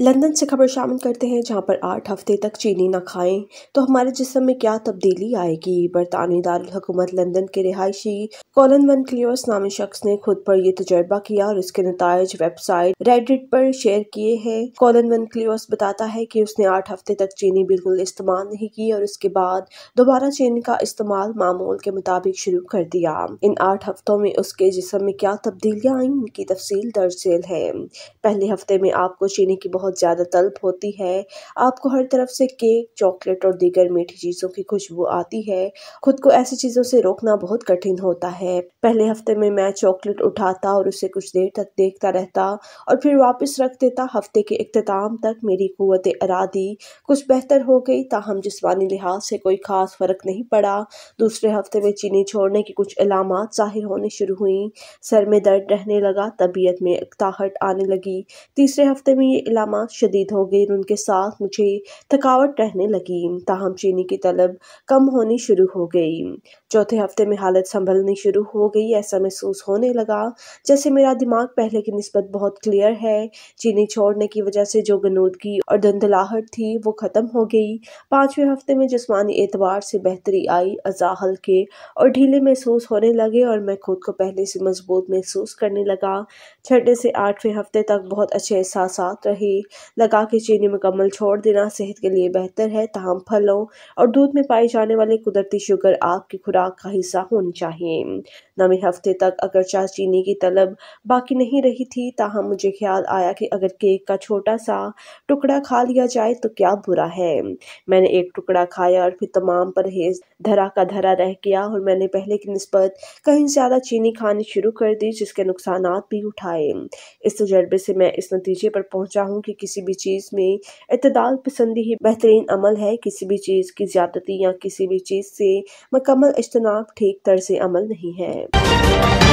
London से खबर शामिल करते हैं जहां पर आठ हफ्ते तक चीनी ना खाएं तो हमारे जिसम में क्या तब्दीली आएगी बरतानवी दारकूमत लंदन के रिहायशी कॉलन वन क्लियर्स नामी शख्स ने खुद पर यह तजर्बा किया और इसके नतज वेबसाइट रेडिट पर शेयर किए हैं कॉलन वन क्लियर्स बताता है कि उसने आठ हफ्ते तक चीनी बिल्कुल इस्तेमाल नहीं की और उसके बाद दोबारा चीनी का इस्तेमाल मामूल के मुताबिक शुरू कर दिया इन आठ हफ्तों में उसके जिसम में क्या तब्दीलियाँ आई इनकी तफसील दर्ज है पहले हफ्ते में आपको चीनी की बहुत बहुत ज़्यादा तलब होती है आपको हर तरफ से केक चॉकलेट और दीगर मीठी चीज़ों की खुशबू आती है खुद को ऐसी चीज़ों से रोकना बहुत कठिन होता है पहले हफ्ते में मैं चॉकलेट उठाता और उसे कुछ देर तक देखता रहता और फिर वापस रख देता हफ्ते के अख्ताम तक मेरी क़वत अरादी कुछ बेहतर हो गई ताहम जिसमानी लिहाज से कोई ख़ास फ़र्क नहीं पड़ा दूसरे हफ्ते में चीनी छोड़ने की कुछ अलामत ज़ाहिर होने शुरू हुई सर में दर्द रहने लगा तबीयत में इकताहट आने लगी तीसरे हफ्ते में ये इलाम अस्थमा शदीद हो गई और उनके साथ मुझे थकावट रहने लगी ताहम चीनी की तलब कम होनी शुरू हो गई चौथे हफ्ते में हालत संभलनी शुरू हो गई ऐसा महसूस होने लगा जैसे मेरा दिमाग पहले की नस्बत बहुत क्लियर है चीनी छोड़ने की वजह से जो गनूदगी और धंधलाहट थी वो ख़त्म हो गई पाँचवें हफ्ते में जिसमानी एतवार से बेहतरी आई अज़ा हल्के और ढीले महसूस होने लगे और मैं खुद को पहले से मजबूत महसूस करने लगा छठे से आठवें हफ्ते तक बहुत अच्छे एहसास रहे लगा के चीनी मुकम्मल छोड़ देना सेहत के लिए बेहतर है तहम फलों और दूध में पाए जाने वाले कुदरती शुगर आग की खुराक का हिस्सा होनी चाहिए नवे हफ्ते तक अगर अगरचा चीनी की तलब बाकी नहीं रही थी ताहम मुझे ख्याल आया कि अगर केक का छोटा सा टुकड़ा खा लिया जाए तो क्या बुरा है मैंने एक टुकड़ा खाया और फिर तमाम परहेज धरा का धरा रह गया और मैंने पहले की नस्बत कहीं ज़्यादा चीनी खानी शुरू कर दी जिसके नुकसान भी उठाए इस तजर्बे से मैं इस नतीजे पर पहुंचा हूँ कि किसी भी चीज़ में अतदाल पसंदी ही बेहतरीन अमल है किसी भी चीज़ की ज्यादती या किसी भी चीज़ से मकमल इजतनाब ठीक से अमल नहीं है